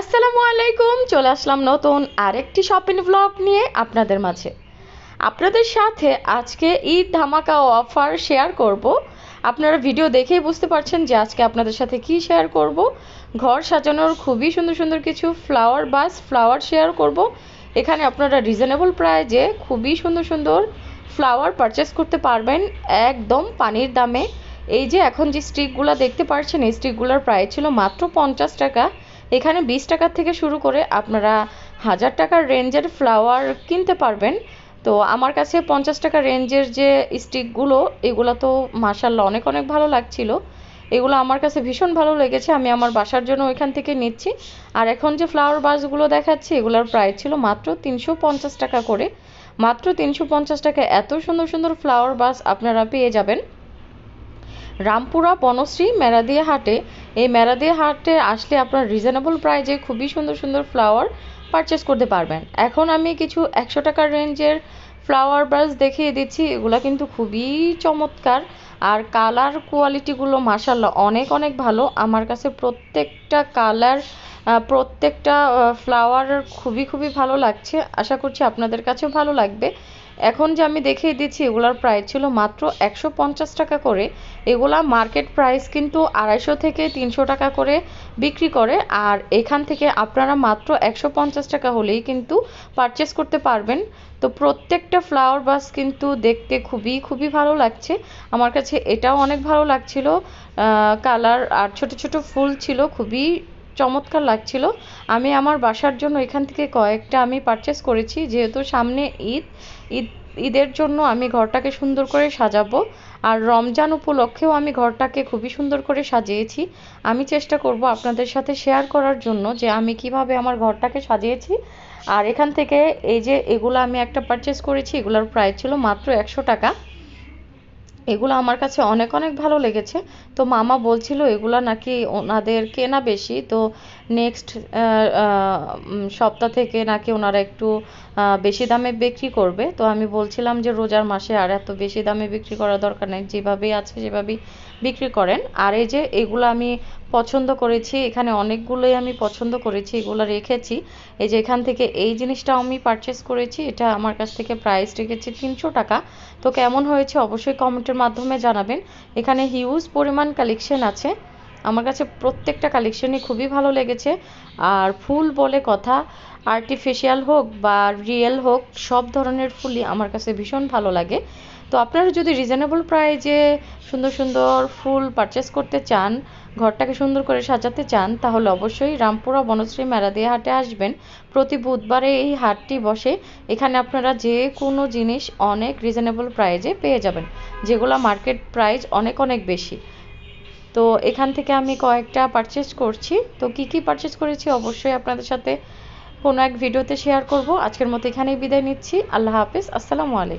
আসসালামু আলাইকুম চলে আসলাম নতুন আরেকটি শপিং ব্লগ নিয়ে আপনাদের মাঝে আপনাদের সাথে আজকে ঈদ ধামাকা অফার শেয়ার করব আপনারা ভিডিও দেখেই বুঝতে পারছেন যে আজকে আপনাদের সাথে কি শেয়ার করব ঘর সাজানোর খুবই সুন্দর সুন্দর কিছু ফ্লাওয়ার বাস ফ্লাওয়ার শেয়ার করব এখানে আপনারা রিজনেবল প্রাইজে খুবই সুন্দর সুন্দর ফ্লাওয়ার পারচেস করতে পারবেন একদম পানির দামে এই যে এখন যে স্টিকগুলো দেখতে পাচ্ছেন এই স্টিকগুলোর প্রায় ছিল মাত্র পঞ্চাশ টাকা এখানে বিশ টাকার থেকে শুরু করে আপনারা হাজার টাকার রেঞ্জের ফ্লাওয়ার কিনতে পারবেন তো আমার কাছে পঞ্চাশ টাকা রেঞ্জের যে স্টিকগুলো এগুলো তো মাসাল্লাহ অনেক অনেক ভালো লাগছিল এগুলো আমার কাছে ভীষণ ভালো লেগেছে আমি আমার বাসার জন্য ওইখান থেকে নিচ্ছি আর এখন যে ফ্লাওয়ার বাসগুলো দেখাচ্ছি এগুলোর প্রাইস ছিল মাত্র তিনশো পঞ্চাশ টাকা করে মাত্র তিনশো পঞ্চাশ টাকা এত সুন্দর সুন্দর ফ্লাওয়ার বাস আপনারা পেয়ে যাবেন রামপুরা বনশ্রী মেরাদিয়া হাটে এই মেরাদিয়া হাটে আসলে আপনার রিজনেবল প্রাইজে খুবই সুন্দর সুন্দর ফ্লাওয়ার পারচেস করতে পারবেন এখন আমি কিছু একশো টাকার রেঞ্জের ফ্লাওয়ার ব্রাশ দেখিয়ে দিচ্ছি এগুলো কিন্তু খুবই চমৎকার আর কালার কোয়ালিটিগুলো মার্শাল্লা অনেক অনেক ভালো আমার কাছে প্রত্যেকটা কালার প্রত্যেকটা ফ্লাওয়ার খুবই খুবই ভালো লাগছে আশা করছি আপনাদের কাছেও ভালো লাগবে এখন যে আমি দেখিয়ে দিচ্ছি এগুলার প্রাইস ছিল মাত্র একশো টাকা করে এগুলা মার্কেট প্রাইস কিন্তু আড়াইশো থেকে তিনশো টাকা করে বিক্রি করে আর এখান থেকে আপনারা মাত্র একশো টাকা হলেই কিন্তু পারচেস করতে পারবেন তো প্রত্যেকটা ফ্লাওয়ার বাস কিন্তু দেখতে খুবই খুবই ভালো লাগছে আমার কাছে এটাও অনেক ভালো লাগছিল কালার আর ছোট ছোট ফুল ছিল খুবই চমৎকার লাগছিল আমি আমার বাসার জন্য এখান থেকে কয়েকটা আমি পারচেস করেছি যেহেতু সামনে ঈদ ঈদ ঈদের জন্য আমি ঘরটাকে সুন্দর করে সাজাবো আর রমজান উপলক্ষেও আমি ঘরটাকে খুবই সুন্দর করে সাজিয়েছি আমি চেষ্টা করব আপনাদের সাথে শেয়ার করার জন্য যে আমি কিভাবে আমার ঘরটাকে সাজিয়েছি আর এখান থেকে এই যে এগুলো আমি একটা পারচেস করেছি এগুলোর প্রাইস ছিল মাত্র একশো টাকা এগুলো আমার কাছে অনেক অনেক ভালো লেগেছে তো মামা বলছিল এগুলো নাকি ওনাদের কেনা বেশি তো নেক্সট uh, uh, সপ্তাহ থেকে নাকি ওনারা একটু বেশি দামে বিক্রি করবে তো আমি বলছিলাম যে রোজার মাসে আর এত বেশি দামে বিক্রি করার দরকার নেই যেভাবেই আছে সেভাবেই বিক্রি করেন আর এই যে এগুলো আমি পছন্দ করেছি এখানে অনেকগুলোই আমি পছন্দ করেছি এগুলো রেখেছি এই যে এখান থেকে এই জিনিসটা আমি পারচেস করেছি এটা আমার কাছ থেকে প্রাইস রেখেছি তিনশো টাকা তো কেমন হয়েছে অবশ্যই কমেন্টের মাধ্যমে জানাবেন এখানে হিউজ পরিমাণ কালেকশন আছে আমার কাছে প্রত্যেকটা কালেকশনই খুবই ভালো লেগেছে আর ফুল বলে কথা আর্টিফিশিয়াল হোক বা রিয়েল হোক সব ধরনের ফুলই আমার কাছে ভীষণ ভালো লাগে তো আপনারা যদি রিজনেবল প্রাইজে সুন্দর সুন্দর ফুল পারচেস করতে চান ঘরটাকে সুন্দর করে সাজাতে চান তাহলে অবশ্যই রামপুরা বনশ্রী মেরাদিয়া হাটে আসবেন প্রতি বুধবারে এই হাটটি বসে এখানে আপনারা যে কোনো জিনিস অনেক রিজনেবল প্রাইজে পেয়ে যাবেন যেগুলো মার্কেট প্রাইস অনেক অনেক বেশি তো এখান থেকে আমি কয়েকটা পারচেস করছি তো কি কি পারচেস করেছি অবশ্যই আপনাদের সাথে কোনো এক ভিডিওতে শেয়ার করব আজকের মতো এখানেই বিদায় নিচ্ছি আল্লাহ হাফিজ আসসালামু আলাইকুম